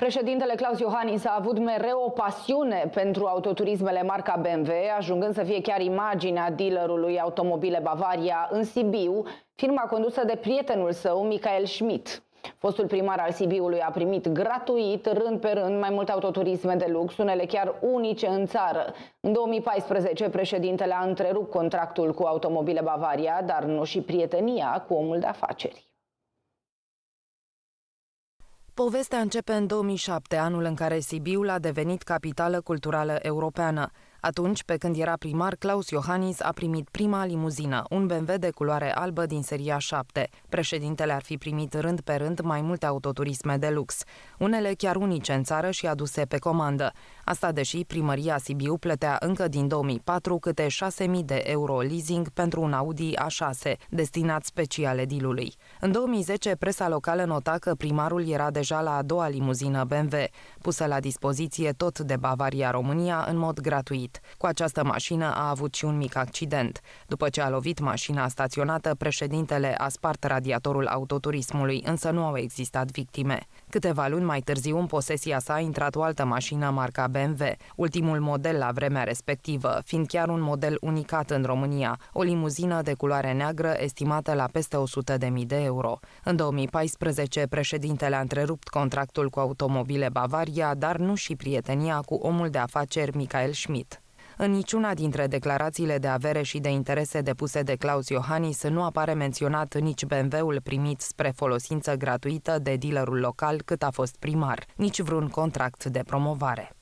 Președintele Claus Iohannis a avut mereu o pasiune pentru autoturismele marca BMW, ajungând să fie chiar imaginea dealerului Automobile Bavaria în Sibiu, firma condusă de prietenul său, Michael Schmidt. Fostul primar al Sibiului a primit gratuit, rând pe rând, mai multe autoturisme de lux, unele chiar unice în țară. În 2014, președintele a întrerupt contractul cu Automobile Bavaria, dar nu și prietenia cu omul de afaceri. Povestea începe în 2007, anul în care Sibiul a devenit capitală culturală europeană. Atunci, pe când era primar, Claus Iohannis a primit prima limuzină, un BMW de culoare albă din seria 7. Președintele ar fi primit rând pe rând mai multe autoturisme de lux, unele chiar unice în țară și aduse pe comandă. Asta deși primăria Sibiu plătea încă din 2004 câte 6.000 de euro leasing pentru un Audi A6, destinat special edilului. În 2010, presa locală nota că primarul era deja la a doua limuzină BMW, pusă la dispoziție tot de Bavaria România în mod gratuit murit. Cu această mașină a avut și un mic accident. După ce a lovit mașina staționată, președintele a spart radiatorul autoturismului, însă nu au existat victime. Câteva luni mai târziu, în posesia sa, a intrat o altă mașină marca BMW, ultimul model la vremea respectivă, fiind chiar un model unicat în România, o limuzină de culoare neagră estimată la peste 100.000 de euro. În 2014, președintele a întrerupt contractul cu automobile Bavaria, dar nu și prietenia cu omul de afaceri Michael Schmidt. În niciuna dintre declarațiile de avere și de interese depuse de Claus Iohannis nu apare menționat nici BMW-ul primit spre folosință gratuită de dealerul local cât a fost primar, nici vreun contract de promovare.